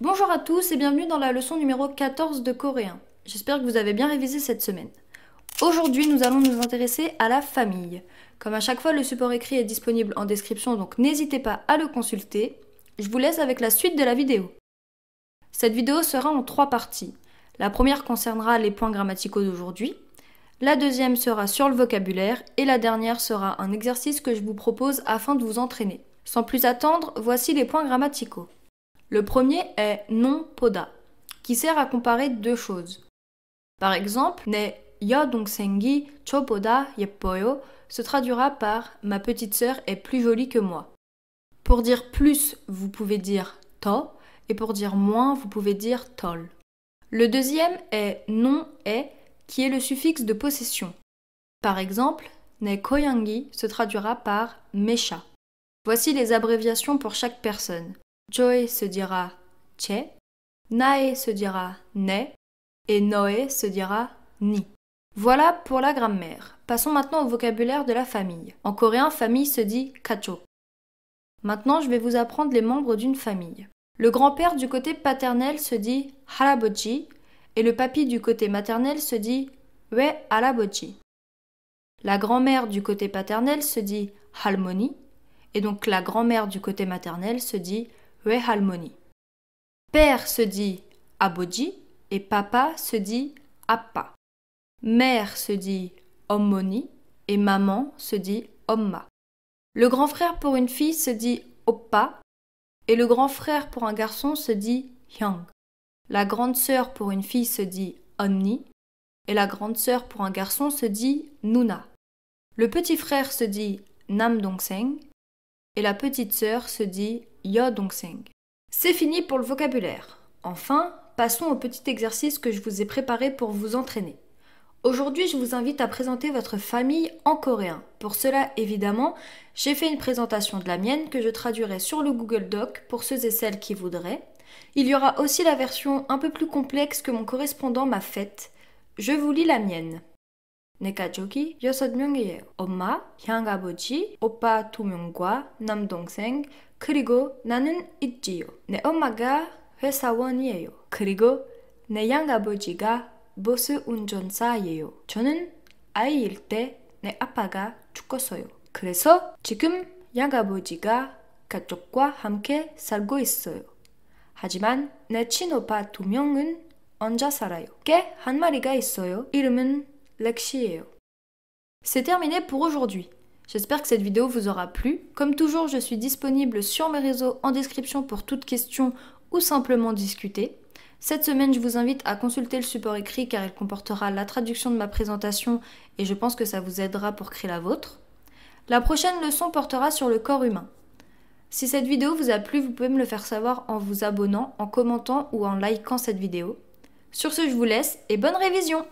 Bonjour à tous et bienvenue dans la leçon numéro 14 de coréen. J'espère que vous avez bien révisé cette semaine. Aujourd'hui, nous allons nous intéresser à la famille. Comme à chaque fois, le support écrit est disponible en description, donc n'hésitez pas à le consulter. Je vous laisse avec la suite de la vidéo. Cette vidéo sera en trois parties. La première concernera les points grammaticaux d'aujourd'hui, la deuxième sera sur le vocabulaire et la dernière sera un exercice que je vous propose afin de vous entraîner. Sans plus attendre, voici les points grammaticaux. Le premier est non poda, qui sert à comparer deux choses. Par exemple, ne yodongsengi chopoda yeppoyo se traduira par ma petite sœur est plus jolie que moi. Pour dire plus, vous pouvez dire to, et pour dire moins, vous pouvez dire tol. Le deuxième est non E, qui est le suffixe de possession. Par exemple, ne koyangi se traduira par mesha. Voici les abréviations pour chaque personne. Joe se dira che, Nae se dira ne et Noé se dira ni. Voilà pour la grammaire. Passons maintenant au vocabulaire de la famille. En coréen, famille se dit kacho. Maintenant, je vais vous apprendre les membres d'une famille. Le grand-père du côté paternel se dit haraboji et le papy du côté maternel se dit we haraboji. La grand-mère du côté paternel se dit halmoni et donc la grand-mère du côté maternel se dit Père se dit Aboji et papa se dit Appa. Mère se dit Ommoni et maman se dit Omma. Le grand frère pour une fille se dit Oppa et le grand frère pour un garçon se dit Hyang. La grande sœur pour une fille se dit Onni et la grande sœur pour un garçon se dit Nuna. Le petit frère se dit Namdongseng, et la petite sœur se dit Yo Dongseung. C'est fini pour le vocabulaire. Enfin, passons au petit exercice que je vous ai préparé pour vous entraîner. Aujourd'hui, je vous invite à présenter votre famille en coréen. Pour cela, évidemment, j'ai fait une présentation de la mienne que je traduirai sur le Google Doc pour ceux et celles qui voudraient. Il y aura aussi la version un peu plus complexe que mon correspondant m'a faite. Je vous lis la mienne. 내 가족이 여섯 명이에요. 엄마, 양아버지, 오빠 두 명과 남동생, 그리고 나는 있지요. 내 엄마가 회사원이에요. 그리고 내 양아버지가 버스 운전사예요. 저는 아이일 때 내 아빠가 죽었어요. 그래서 지금 양아버지가 가족과 함께 살고 있어요. 하지만 내 친오빠 두 명은 혼자 살아요. 개 한 마리가 있어요. 이름은 C'est terminé pour aujourd'hui. J'espère que cette vidéo vous aura plu. Comme toujours, je suis disponible sur mes réseaux en description pour toute question ou simplement discuter. Cette semaine, je vous invite à consulter le support écrit car il comportera la traduction de ma présentation et je pense que ça vous aidera pour créer la vôtre. La prochaine leçon portera sur le corps humain. Si cette vidéo vous a plu, vous pouvez me le faire savoir en vous abonnant, en commentant ou en likant cette vidéo. Sur ce, je vous laisse et bonne révision